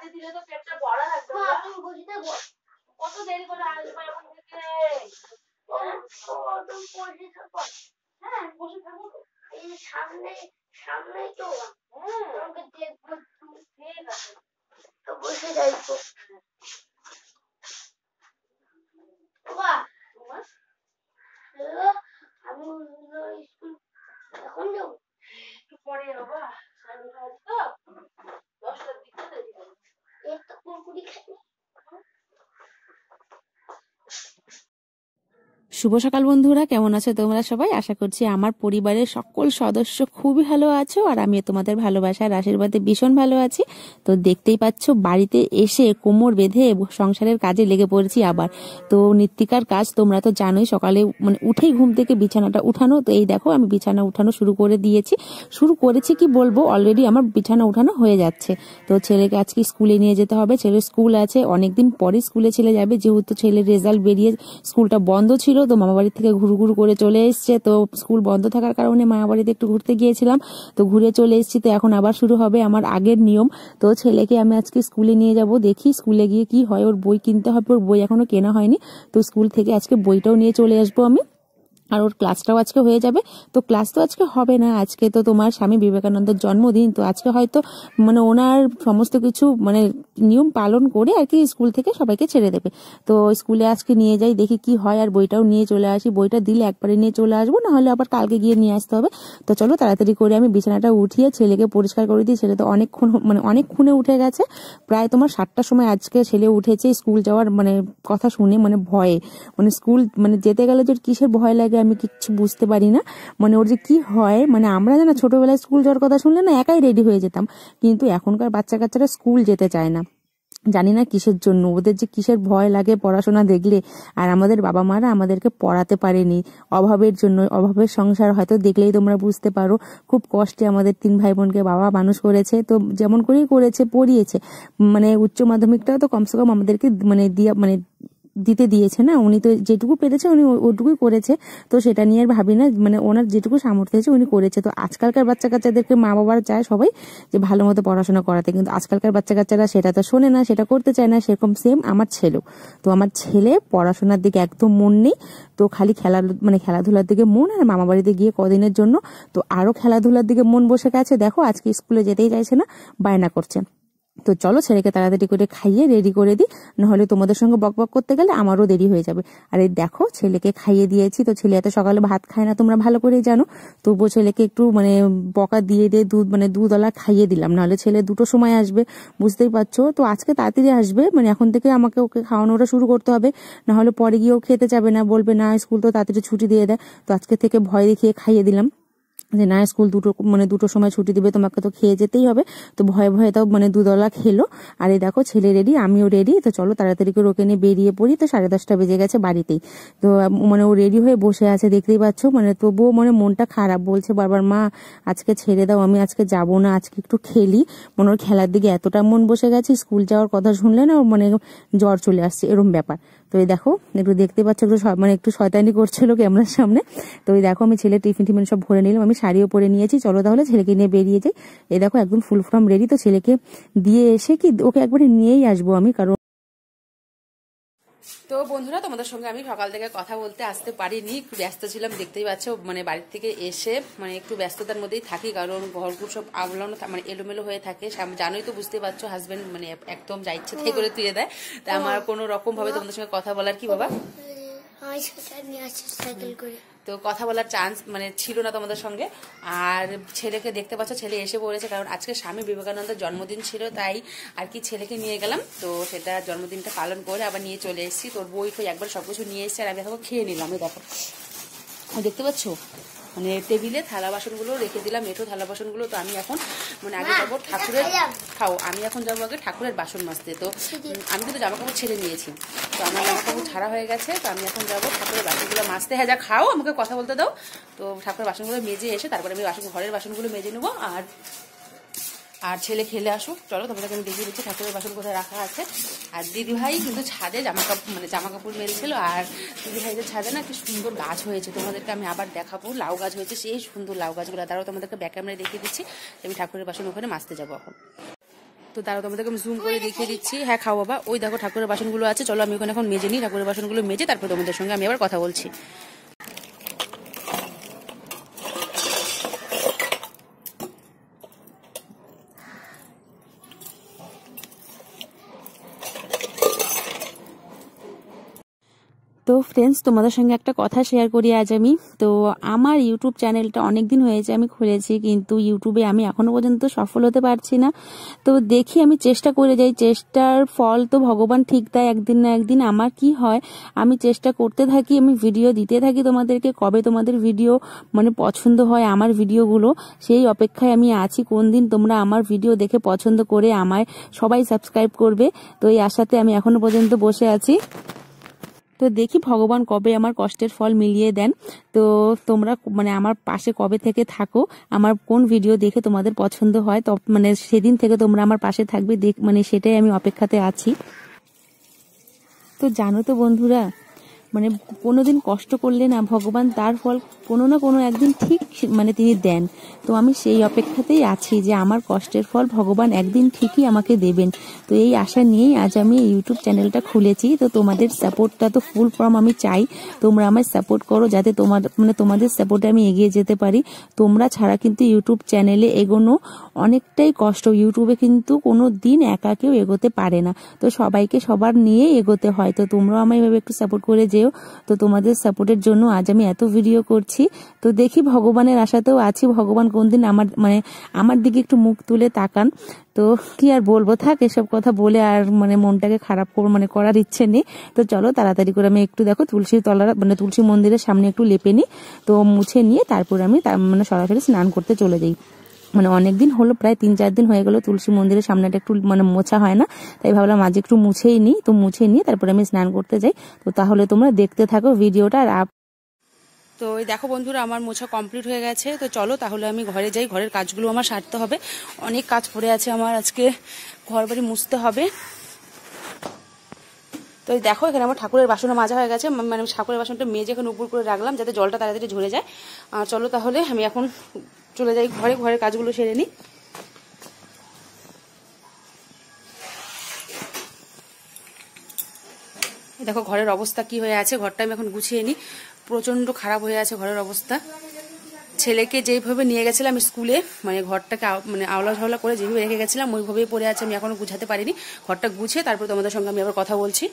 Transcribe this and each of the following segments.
হাতে দিলে তো পেটটা ভরা লাগবে মা তুমি বুঝতে কত দেরি করে আসবে এখন থেকে তুমি বসে থাকো হ্যাঁ এই সামনে সামনেই তো হ্যাঁ তোমাকে দেখবো ঠিক আছে তো বসে যাইবো বাহ আমি স্কুল এখন যাবো একটু পরে বাবা হ্যাঁ, শুভ সকাল বন্ধুরা কেমন আছো তোমরা সবাই আশা করছি আমার পরিবারের সকল সদস্য খুবই ভালো আছো আর আমি তোমাদের ভালোবাসার আশীর্বাদে ভীষণ ভালো আছি তো দেখতেই পাচ্ছ বাড়িতে এসে কোমর বেঁধে সংসারের কাজে লেগে পড়েছি আবার তো নিত্যিকার কাজ তোমরা তো জানোই সকালে মানে উঠেই ঘুম থেকে বিছানাটা উঠানো তো এই দেখো আমি বিছানা উঠানো শুরু করে দিয়েছি শুরু করেছি কি বলবো অলরেডি আমার বিছানা উঠানো হয়ে যাচ্ছে তো ছেলেকে আজকে স্কুলে নিয়ে যেতে হবে ছেলে স্কুল আছে অনেকদিন পরে স্কুলে ছেলে যাবে যেহেতু ছেলের রেজাল্ট বেরিয়ে স্কুলটা বন্ধ ছিল তো মামাবাড়ি থেকে ঘুরু ঘুরু করে চলে এসছে তো স্কুল বন্ধ থাকার কারণে মামাবাড়িতে একটু ঘুরতে গিয়েছিলাম তো ঘুরে চলে এসেছি তো এখন আবার শুরু হবে আমার আগের নিয়ম তো ছেলেকে আমি আজকে স্কুলে নিয়ে যাব দেখি স্কুলে গিয়ে কি হয় ওর বই কিনতে হবে ওর বই এখনও কেনা হয়নি তো স্কুল থেকে আজকে বইটাও নিয়ে চলে আসবো আমি আর ওর ক্লাসটাও আজকে হয়ে যাবে তো ক্লাস তো আজকে হবে না আজকে তো তোমার স্বামী বিবেকানন্দের জন্মদিন তো আজকে হয়তো মানে ওনার সমস্ত কিছু মানে নিয়ম পালন করে আর কি স্কুল থেকে সবাইকে ছেড়ে দেবে তো স্কুলে আজকে নিয়ে যাই দেখি কি হয় আর বইটাও নিয়ে চলে আসি বইটা দিলে একবারে নিয়ে চলে আসবো না হলে আবার কালকে গিয়ে নিয়ে আসতে হবে তো চলো তাড়াতাড়ি করে আমি বিছানাটা উঠিয়ে ছেলেকে পরিষ্কার করে দিই ছেলে তো অনেকক্ষণ মানে অনেকক্ষণে উঠে গেছে প্রায় তোমার সাতটার সময় আজকে ছেলে উঠেছে স্কুল যাওয়ার মানে কথা শুনে মানে ভয়ে মানে স্কুল মানে যেতে গেলে যে কিসের ভয় লাগে আমি কিচ্ছু বুঝতে পারি না মানে ওর যে কি হয় মানে আমরা জানা ছোটবেলায় স্কুল যাওয়ার কথা শুনলে না একাই রেডি হয়ে যেতাম কিন্তু এখনকার বাচ্চা কাচ্চারা স্কুল যেতে চায় না জানি না কিসের জন্য ওদের যে কিসের ভয় লাগে পড়াশোনা দেখলে আর আমাদের বাবা মারা আমাদেরকে পড়াতে পারেনি অভাবের জন্য অভাবের সংসার হয়তো দেখলেই তোমরা বুঝতে পারো খুব কষ্টে আমাদের তিন ভাই বোনকে বাবা মানুষ করেছে তো যেমন করেই করেছে পড়িয়েছে মানে উচ্চ মাধ্যমিকটাও তো কমসে কম আমাদেরকে মানে দিয়ে মানে দিতে দিয়েছে না উনি তো যেটুকু পেরেছে উনি ওটুকুই করেছে তো সেটা নিয়ে আর ভাবি না মানে ওনার যেটুকু সামর্থ্য হয়েছে উনি করেছে তো আজকালকার বাচ্চা কাচ্চাদেরকে মা বাবারা চায় সবাই যে ভালো মতো পড়াশোনা করাতে কিন্তু আজকালকার বাচ্চা কাচ্চারা সেটা তো শোনে না সেটা করতে চায় না সেরকম সেম আমার ছেলেও তো আমার ছেলে পড়াশোনার দিকে একদম মন নেই তো খালি খেলা মানে খেলাধুলার দিকে মন আর মামা বাড়িতে গিয়ে কদিনের জন্য তো আরও খেলাধুলার দিকে মন বসে গেছে দেখো আজকে স্কুলে যেতেই চাইছে না বায়না করছে তো চলো ছেলেকে তাড়াতাড়ি করে খাইয়ে রেডি করে দিই নাহলে তোমাদের সঙ্গে বক বক করতে গেলে আমারও দেরি হয়ে যাবে আরে দেখো ছেলেকে খাইয়ে দিয়েছি তো ছেলে এত সকালে ভাত খায় না তোমরা ভালো করেই জানো তবুও ছেলেকে একটু মানে বকা দিয়ে দিয়ে দুধ মানে দুধওয়ালা খাইয়ে দিলাম নাহলে ছেলে দুটো সময় আসবে বুঝতেই পারছো তো আজকে তাড়াতাড়ি আসবে মানে এখন থেকে আমাকে ওকে খাওয়ানোটা শুরু করতে হবে নাহলে পরে গিয়েও খেতে যাবে না বলবে না স্কুল তো তাড়াতাড়ি ছুটি দিয়ে দেয় তো আজকে থেকে ভয় দেখিয়ে খাইয়ে দিলাম যে না স্কুল দুটো মানে দুটো সময় ছুটি দিবে তোমাকে তো খেয়ে যেতেই হবে তো ভয়ে ভয়ে তাও মানে দুদলা খেলো আর এই দেখো ছেলে রেডি আমিও রেডি তো চলো তাড়াতাড়ি করে ওকে নিয়ে বেরিয়ে পড়ি তো সাড়ে দশটা বেজে গেছে বাড়িতেই তো মানে ও রেডি হয়ে বসে আছে দেখতেই পাচ্ছ মানে তবুও মানে মনটা খারাপ বলছে বারবার মা আজকে ছেড়ে দাও আমি আজকে যাব না আজকে একটু খেলি মনে ওর খেলার দিকে এতটা মন বসে গেছে স্কুল যাওয়ার কথা শুনলে না ওর মানে জ্বর চলে আসছে এরম ব্যাপার তো এই দেখো একটু দেখতে পাচ্ছ একটু মানে একটু শয়তানি করছিল ক্যামেরার সামনে তো এই দেখো আমি ছেলে টিফিন টিফিন সব ভরে নিলাম আমি শাড়িও পরে নিয়েছি চলো তাহলে ছেলেকে নিয়ে বেরিয়ে যাই এই দেখো একদম ফুল ফর্ম রেডি তো ছেলেকে দিয়ে এসে কি ওকে একবারে নিয়েই আসবো আমি কারণ তো বন্ধুরা তোমাদের সঙ্গে আমি সকাল থেকে কথা বলতে আসতে পারিনি একটু ব্যস্ত ছিলাম দেখতেই পাচ্ছ মানে বাড়ির থেকে এসে মানে একটু ব্যস্ততার মধ্যেই থাকি কারণ ঘরগুলো সব আগলানো মানে এলোমেলো হয়ে থাকে জানোই তো বুঝতে পারছো হাজব্যান্ড মানে একদম যা ইচ্ছে থেকে করে তুলে দেয় তা আমার কোনো ভাবে তোমাদের সঙ্গে কথা বলার কি বাবা সাইকেল করে তো কথা বলার চান্স মানে ছিল না তোমাদের সঙ্গে আর ছেলেকে দেখতে পাচ্ছ ছেলে এসে পড়েছে কারণ আজকে স্বামী বিবেকানন্দের জন্মদিন ছিল তাই আর কি ছেলেকে নিয়ে গেলাম তো সেটা জন্মদিনটা পালন করে আবার নিয়ে চলে এসেছি তোর বই ফই একবার সব কিছু নিয়ে এসেছি আর আমি দেখো খেয়ে নিলাম দেখো দেখতে পাচ্ছ মানে টেবিলে থালা বাসনগুলো রেখে দিলাম এঠো থালা বাসনগুলো তো আমি এখন মানে আগে যাবো ঠাকুরের খাও আমি এখন যাবো আগে ঠাকুরের বাসন মাজতে তো আমি কিন্তু জামা কাপড় ছেড়ে নিয়েছি তো আমার জামা কাপড় ছাড়া হয়ে গেছে তো আমি এখন যাবো ঠাকুরের বাসনগুলো মাজতে হ্যাঁ যা খাও আমাকে কথা বলতে দাও তো ঠাকুরের বাসনগুলো মেজে এসে তারপরে আমি বাসন ঘরের বাসনগুলো মেজে নেবো আর আর ছেলে খেলে আসুক চলো তোমাদেরকে আমি দেখিয়ে দিচ্ছি ঠাকুরের বাসন কোথায় রাখা আছে আর দিদিভাই কিন্তু ছাদে জামা কাপড় মানে জামা কাপড় মেরেছিল আর দিদিভাইদের ছাদে না কি সুন্দর গাছ হয়েছে তোমাদেরকে আমি আবার দেখাবো লাউ গাছ হয়েছে সেই সুন্দর লাউ গাছগুলো তারাও তোমাদেরকে ব্যাক ক্যামেরায় দেখিয়ে দিচ্ছি আমি ঠাকুরের বাসন ওখানে মাসতে যাবো এখন তো তারা তোমাদেরকে আমি জুম করে দেখিয়ে দিচ্ছি হ্যাঁ খাও বাবা ওই দেখো ঠাকুরের বাসনগুলো আছে চলো আমি ওখানে এখন মেজে নিই ঠাকুরের বাসনগুলো মেজে তারপর তোমাদের সঙ্গে আমি আবার কথা বলছি ফ্রেন্ডস তোমাদের সঙ্গে একটা কথা শেয়ার করি আজ আমি তো আমার ইউটিউব চ্যানেলটা অনেক দিন হয়েছে আমি খুলেছি কিন্তু ইউটিউবে আমি এখনও পর্যন্ত সফল হতে পারছি না তো দেখি আমি চেষ্টা করে যাই চেষ্টার ফল তো ভগবান ঠিক দেয় একদিন না একদিন আমার কি হয় আমি চেষ্টা করতে থাকি আমি ভিডিও দিতে থাকি তোমাদেরকে কবে তোমাদের ভিডিও মানে পছন্দ হয় আমার ভিডিওগুলো সেই অপেক্ষায় আমি আছি কোন দিন তোমরা আমার ভিডিও দেখে পছন্দ করে আমায় সবাই সাবস্ক্রাইব করবে তো এই আশাতে আমি এখনও পর্যন্ত বসে আছি তো দেখি ভগবান কবে আমার কষ্টের ফল মিলিয়ে দেন তো তোমরা মানে আমার পাশে কবে থেকে থাকো আমার কোন ভিডিও দেখে তোমাদের পছন্দ হয় তো মানে সেদিন থেকে তোমরা আমার পাশে থাকবে দেখ মানে সেটাই আমি অপেক্ষাতে আছি তো জানো তো বন্ধুরা মানে কোনো দিন কষ্ট করলে না ভগবান তার ফল কোনো না কোনো একদিন ঠিক মানে তিনি দেন তো আমি সেই অপেক্ষাতেই আছি যে আমার কষ্টের ফল ভগবান একদিন ঠিকই আমাকে দেবেন তো এই আশা নিয়েই আজ আমি ইউটিউব চ্যানেলটা খুলেছি তো তোমাদের সাপোর্টটা তো ফুল ফর্ম আমি চাই তোমরা আমায় সাপোর্ট করো যাতে তোমার মানে তোমাদের সাপোর্টে আমি এগিয়ে যেতে পারি তোমরা ছাড়া কিন্তু ইউটিউব চ্যানেলে এগোনো অনেকটাই কষ্ট ইউটিউবে কিন্তু কোনো দিন একা কেউ এগোতে পারে না তো সবাইকে সবার নিয়ে এগোতে হয় তো তোমরাও আমায় এভাবে একটু সাপোর্ট করে যে ভিডিও তো তোমাদের সাপোর্টের জন্য আজ আমি এত ভিডিও করছি তো দেখি ভগবানের আশাতেও আছি ভগবান কোন দিন আমার মানে আমার দিকে একটু মুখ তুলে তাকান তো কি আর বলবো থাক এসব কথা বলে আর মানে মনটাকে খারাপ করবো মানে করার ইচ্ছে নেই তো চলো তাড়াতাড়ি করে আমি একটু দেখো তুলসী তলার মানে তুলসী মন্দিরের সামনে একটু লেপে নিই তো মুছে নিয়ে তারপর আমি মানে সরাসরি স্নান করতে চলে যাই মানে অনেক দিন হলো প্রায় তিন চার দিন হয়ে গেলো তুলসী মন্দিরের সামনেটা একটু মানে মোছা হয় না তাই ভাবলাম আজ একটু মুছেই নিই তো মুছে নিয়ে তারপরে আমি স্নান করতে যাই তো তাহলে তোমরা দেখতে থাকো ভিডিওটা আর তো এই দেখো বন্ধুরা আমার মোছা কমপ্লিট হয়ে গেছে তো চলো তাহলে আমি ঘরে যাই ঘরের কাজগুলো আমার সারতে হবে অনেক কাজ পড়ে আছে আমার আজকে ঘর বাড়ি মুছতে হবে তো দেখো এখানে আমার ঠাকুরের বাসনও মাজা হয়ে গেছে মানে ঠাকুরের বাসনটা মেজে এখন উপর করে রাখলাম যাতে জলটা তাড়াতাড়ি ঝরে যায় আর চলো তাহলে আমি এখন চলে যাই ঘরে ঘরের কাজগুলো সেরে নিই দেখো ঘরের অবস্থা কি হয়ে আছে ঘরটা আমি এখন গুছিয়ে নিই প্রচণ্ড খারাপ হয়ে আছে ঘরের অবস্থা ছেলেকে যেইভাবে নিয়ে গেছিলাম স্কুলে মানে ঘরটাকে মানে আওলা ঝাওলা করে যেভাবে রেখে গেছিলাম ওইভাবেই পড়ে আছে আমি এখনও গুছাতে পারিনি ঘরটা গুছিয়ে তারপর তোমাদের সঙ্গে আমি আবার কথা বলছি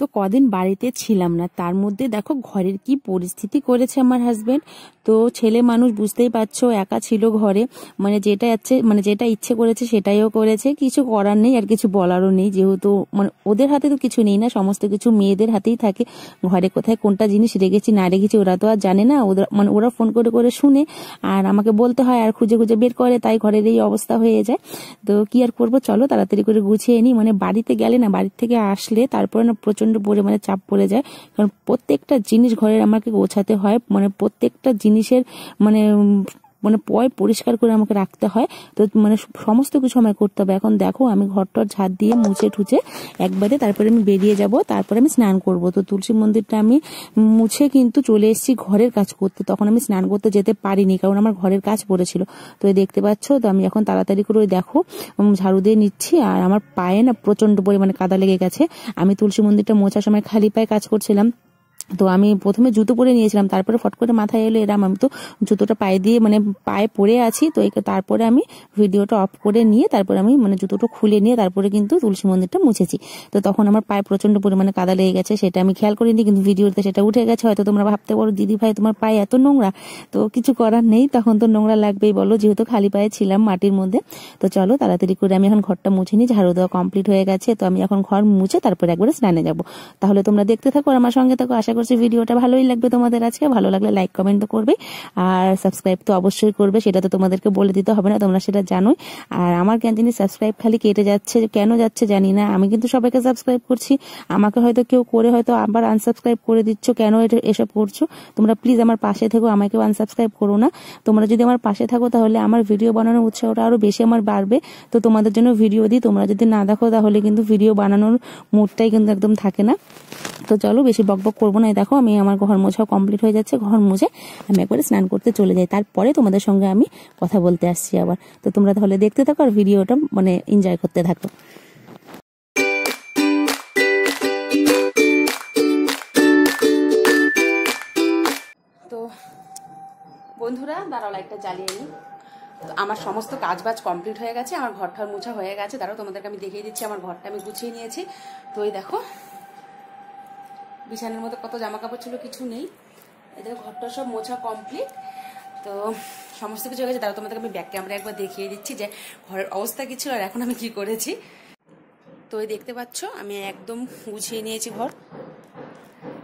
তো কদিন বাড়িতে ছিলাম না তার মধ্যে দেখো ঘরের কি পরিস্থিতি করেছে আমার হাজব্যান্ড তো ছেলে মানুষ বুঝতেই পারছো একা ছিল ঘরে মানে যেটা যাচ্ছে মানে যেটা ইচ্ছে করেছে সেটাইও করেছে কিছু করার নেই আর কিছু বলারও নেই যেহেতু মানে ওদের হাতে তো কিছু নেই না সমস্ত কিছু মেয়েদের হাতেই থাকে ঘরে কোথায় কোনটা জিনিস রেখেছি না রেখেছি ওরা তো আর জানে না ওরা মানে ওরা ফোন করে করে শুনে আর আমাকে বলতে হয় আর খুঁজে খুঁজে বের করে তাই ঘরের এই অবস্থা হয়ে যায় তো কি আর করবো চলো তাড়াতাড়ি করে গুছিয়ে এনি মানে বাড়িতে গেলে না বাড়ির থেকে আসলে তারপরে না প্রচুর প্রচন্ড পরিমাণে চাপ পড়ে যায় কারণ প্রত্যেকটা জিনিস ঘরের আমাকে গোছাতে হয় মানে প্রত্যেকটা জিনিসের মানে মানে পয় পরিষ্কার করে আমাকে রাখতে হয় তো মানে সমস্ত কিছু আমায় করতে হবে এখন দেখো আমি ঘরটর ঝাড় দিয়ে মুছে ঠুছে একবারে তারপরে আমি বেরিয়ে যাব তারপরে আমি স্নান করব তো তুলসী মন্দিরটা আমি মুছে কিন্তু চলে এসেছি ঘরের কাজ করতে তখন আমি স্নান করতে যেতে পারিনি কারণ আমার ঘরের কাজ পড়েছিল তো দেখতে পাচ্ছ তো আমি এখন তাড়াতাড়ি করে ওই দেখো ঝাড়ু দিয়ে নিচ্ছি আর আমার পায়ে না প্রচন্ড পরিমাণে কাদা লেগে গেছে আমি তুলসী মন্দিরটা মোছার সময় খালি পায়ে কাজ করছিলাম তো আমি প্রথমে জুতো পরে নিয়েছিলাম তারপরে ফট করে মাথায় এলো এরাম আমি তো জুতোটা পায়ে দিয়ে মানে পায়ে পরে আছি তো তারপরে আমি ভিডিওটা অফ করে নিয়ে তারপরে আমি মানে জুতোটা খুলে নিয়ে তারপরে কিন্তু তুলসী মন্দিরটা মুছেছি তো তখন আমার পায়ে প্রচন্ড পরিমাণে কাদা লেগে গেছে সেটা আমি খেয়াল করিনি কিন্তু ভিডিওতে সেটা উঠে গেছে হয়তো তোমরা ভাবতে পারো দিদি ভাই তোমার পায়ে এত নোংরা তো কিছু করার নেই তখন তো নোংরা লাগবেই বলো যেহেতু খালি পায়ে ছিলাম মাটির মধ্যে তো চলো তাড়াতাড়ি করে আমি এখন ঘরটা মুছে নিই ঝাড়ু দেওয়া কমপ্লিট হয়ে গেছে তো আমি এখন ঘর মুছে তারপরে একবারে স্নানে যাব তাহলে তোমরা দেখতে থাকো আমার সঙ্গে থাকো আশা করছি ভিডিওটা ভালোই লাগবে তোমাদের আজকে ভালো লাগলে লাইক কমেন্ট তো করবে আর সাবস্ক্রাইব তো অবশ্যই করবে সেটা তো তোমাদেরকে বলে দিতে হবে না তোমরা সেটা জানোই আর আমার ক্যান্টিনে সাবস্ক্রাইব খালি কেটে যাচ্ছে কেন যাচ্ছে জানি না আমি কিন্তু সবাইকে সাবস্ক্রাইব করছি আমাকে হয়তো কেউ করে হয়তো আবার আনসাবস্ক্রাইব করে দিচ্ছ কেন এটা এসব করছো তোমরা প্লিজ আমার পাশে থেকো আমাকে আনসাবস্ক্রাইব করো না তোমরা যদি আমার পাশে থাকো তাহলে আমার ভিডিও বানানোর উৎসাহটা আরও বেশি আমার বাড়বে তো তোমাদের জন্য ভিডিও দিই তোমরা যদি না দেখো তাহলে কিন্তু ভিডিও বানানোর মুডটাই কিন্তু একদম থাকে না তো চলো বেশি বকবক করবো করবো না দেখো আমি আমার ঘর মোছাও কমপ্লিট হয়ে যাচ্ছে ঘর মুছে আমি একবারে স্নান করতে চলে যাই তারপরে তোমাদের সঙ্গে আমি কথা বলতে আসছি আবার তো তোমরা তাহলে দেখতে থাকো আর ভিডিওটা মানে এনজয় করতে থাকো তো বন্ধুরা দাঁড়াও লাইটটা জ্বালিয়ে নিই তো আমার সমস্ত কাজ বাজ কমপ্লিট হয়ে গেছে আমার ঘরটার মোছা হয়ে গেছে দাঁড়াও তোমাদেরকে আমি দেখিয়ে দিচ্ছি আমার ঘরটা আমি গুছিয়ে নিয়েছি তো এই দেখো বিছানার মধ্যে কত জামা কাপড় ছিল কিছু নেই এদের ঘরটা সব মোছা কমপ্লিট তো সমস্ত কিছু হয়ে গেছে তারা তোমাদেরকে আমি ব্যাক ক্যামেরা একবার দেখিয়ে দিচ্ছি যে ঘরের অবস্থা কী ছিল আর এখন আমি কি করেছি তো দেখতে পাচ্ছ আমি একদম গুছিয়ে নিয়েছি ঘর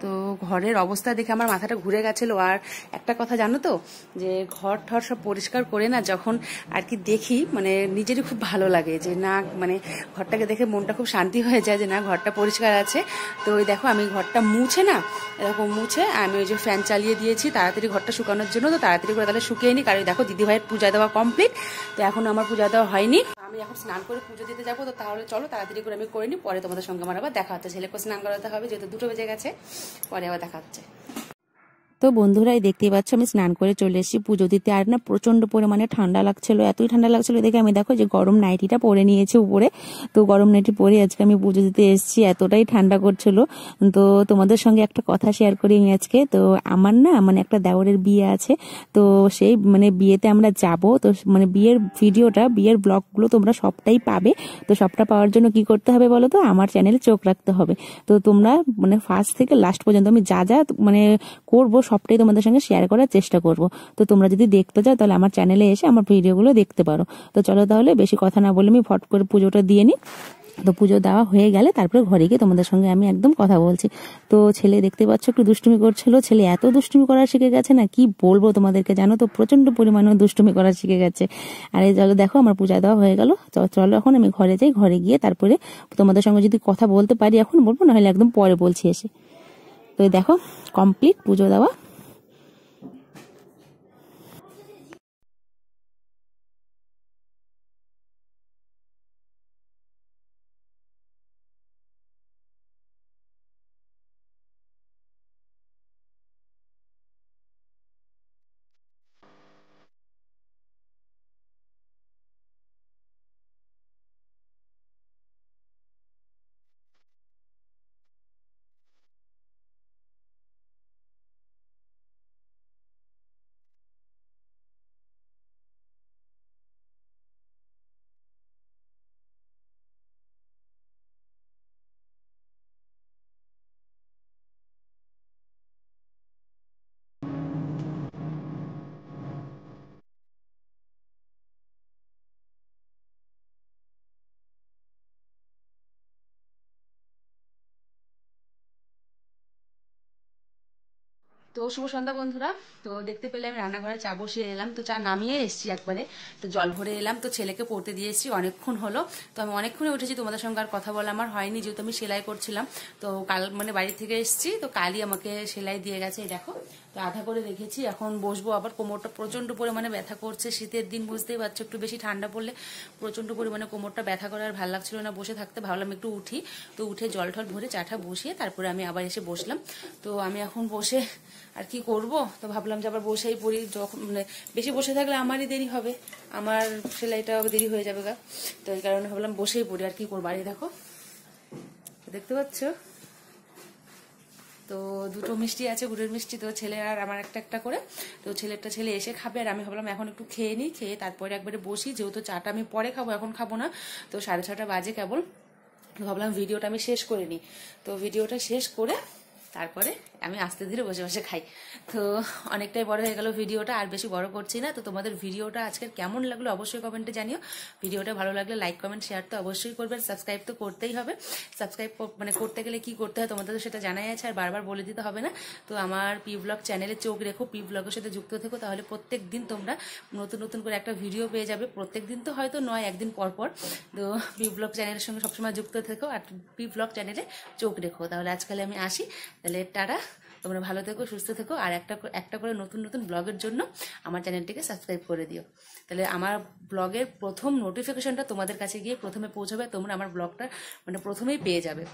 তো ঘরের অবস্থা দেখে আমার মাথাটা ঘুরে গেছিলো আর একটা কথা জানো তো যে ঘর ঠর সব পরিষ্কার করে না যখন আর কি দেখি মানে নিজেরই খুব ভালো লাগে যে না মানে ঘরটাকে দেখে মনটা খুব শান্তি হয়ে যায় যে না ঘরটা পরিষ্কার আছে তো ওই দেখো আমি ঘরটা মুছে না এরকম মুছে আমি ওই যে ফ্যান চালিয়ে দিয়েছি তাড়াতাড়ি ঘরটা শুকানোর জন্য তো তাড়াতাড়ি করে তাহলে শুকিয়ে নিই কারণ দেখো দিদিভাইয়ের পূজা দেওয়া কমপ্লিট তো এখনও আমার পূজা দেওয়া হয়নি আমি এখন স্নান করে পুজো দিতে যাবো তো তাহলে চলো তাড়াতাড়ি করে আমি করে নিই পরে তোমাদের সঙ্গে আমার আবার দেখা হচ্ছে ছেলেকে স্নান করাতে হবে যেহেতু দুটো বেজে গেছে পরে আবার দেখা হচ্ছে তো বন্ধুরাই দেখতে পাচ্ছ আমি স্নান করে চলে এসেছি পুজো দিতে আর না প্রচন্ড পরিমাণে ঠান্ডা লাগছিল এতই ঠান্ডা লাগছিল দেখে আমি দেখো যে গরম নাইটিটা পরে নিয়েছি উপরে তো গরম নাইটি পরে আজকে আমি পুজো দিতে এসেছি এতটাই ঠান্ডা করছিল তো তোমাদের সঙ্গে একটা কথা শেয়ার করি আমি আজকে তো আমার না মানে একটা দেওয়ারের বিয়ে আছে তো সেই মানে বিয়েতে আমরা যাব তো মানে বিয়ের ভিডিওটা বিয়ের ব্লগগুলো তোমরা সবটাই পাবে তো সবটা পাওয়ার জন্য কি করতে হবে বলো তো আমার চ্যানেলে চোখ রাখতে হবে তো তোমরা মানে ফার্স্ট থেকে লাস্ট পর্যন্ত আমি যা যা মানে করবো সবটাই তোমাদের সঙ্গে শেয়ার করার চেষ্টা করব তো তোমরা যদি দেখতে চাও তাহলে আমার চ্যানেলে এসে আমার ভিডিওগুলো দেখতে পারো তো চলো তাহলে বেশি কথা না বলে আমি ফট করে পুজোটা দিয়ে নিই তো পুজো দেওয়া হয়ে গেলে তারপরে ঘরে গিয়ে তোমাদের সঙ্গে আমি একদম কথা বলছি তো ছেলে দেখতে পাচ্ছ একটু দুষ্টুমি করছিল ছেলে এত দুষ্টুমি করা শিখে গেছে না কি বলবো তোমাদেরকে জানো তো প্রচন্ড পরিমাণে দুষ্টুমি করা শিখে গেছে আর এই চলো দেখো আমার পূজা দেওয়া হয়ে গেল চলো এখন আমি ঘরে যাই ঘরে গিয়ে তারপরে তোমাদের সঙ্গে যদি কথা বলতে পারি এখন বলবো নাহলে একদম পরে বলছি এসে তো দেখো কমপ্লিট পুজো দেওয়া তো শুভ সন্ধ্যা বন্ধুরা তো দেখতে পেলে আমি রান্নাঘরে চা বসিয়ে এলাম তো চা নামিয়ে এসেছি একবারে তো জল ভরে এলাম তো ছেলেকে পড়তে দিয়েছি অনেকক্ষণ হলো তো আমি অনেকক্ষণে উঠেছি তোমাদের সঙ্গে আর কথা বলা আমার হয়নি যেহেতু আমি সেলাই করছিলাম তো কাল মানে বাড়ি থেকে এসেছি তো কালই আমাকে সেলাই দিয়ে গেছে দেখো তো আধা করে রেখেছি এখন বসবো আবার কোমরটা প্রচণ্ড পরিমাণে ব্যথা করছে শীতের দিন বুঝতেই পারছো একটু বেশি ঠান্ডা পড়লে প্রচণ্ড পরিমাণে কোমরটা ব্যথা করে আর ভালো লাগছিল না বসে থাকতে ভাবলাম একটু উঠি তো উঠে জল ঠল ভরে চাটা বসিয়ে তারপরে আমি আবার এসে বসলাম তো আমি এখন বসে আর কি করব তো ভাবলাম যে আবার বসেই পড়ি যখন মানে বেশি বসে থাকলে আমারই দেরি হবে আমার সেলাইটা দেরি হয়ে যাবে গা তো এই কারণে ভাবলাম বসেই পড়ি আর কি করবো আর দেখো দেখতে পাচ্ছ তো দুটো মিষ্টি আছে গুড়ের মিষ্টি তো ছেলে আর আমার একটা একটা করে তো ছেলেটা ছেলে এসে খাবে আর আমি ভাবলাম এখন একটু খেয়ে নিই খেয়ে তারপরে একবারে বসি যেহেতু চাটা আমি পরে খাবো এখন খাবো না তো সাড়ে ছটা বাজে কেবল ভাবলাম ভিডিওটা আমি শেষ করে নিই তো ভিডিওটা শেষ করে তারপরে আমি আস্তে ধীরে বসে বসে খাই তো অনেকটাই বড় হয়ে গেল ভিডিওটা আর বেশি বড় করছি না তো তোমাদের ভিডিওটা আজকের কেমন লাগলো অবশ্যই কমেন্টে জানিও ভিডিওটা ভালো লাগলে লাইক কমেন্ট শেয়ার তো অবশ্যই করবে সাবস্ক্রাইব তো করতেই হবে সাবস্ক্রাইব মানে করতে গেলে কি করতে হয় তোমাদের তো সেটা জানাই আছে আর বারবার বলে দিতে হবে না তো আমার পি ব্লগ চ্যানেলে চোখ রেখো পি ব্লগের সাথে যুক্ত থেকো তাহলে প্রত্যেক দিন তোমরা নতুন নতুন করে একটা ভিডিও পেয়ে যাবে প্রত্যেক দিন তো হয়তো নয় একদিন পর পর তো পি ব্লগ চ্যানেলের সঙ্গে সবসময় যুক্ত থেকো আর পি ব্লগ চ্যানেলে চোখ রেখো তাহলে আজকাল আমি আসি তাহলে টাটা তোমরা ভালো থেকো সুস্থ থেকো আর একটা একটা করে নতুন নতুন ব্লগের জন্য আমার চ্যানেলটিকে সাবস্ক্রাইব করে দিও তাহলে আমার ব্লগের প্রথম নোটিফিকেশনটা তোমাদের কাছে গিয়ে প্রথমে পৌঁছাবে তোমরা আমার ব্লগটা মানে প্রথমেই পেয়ে যাবে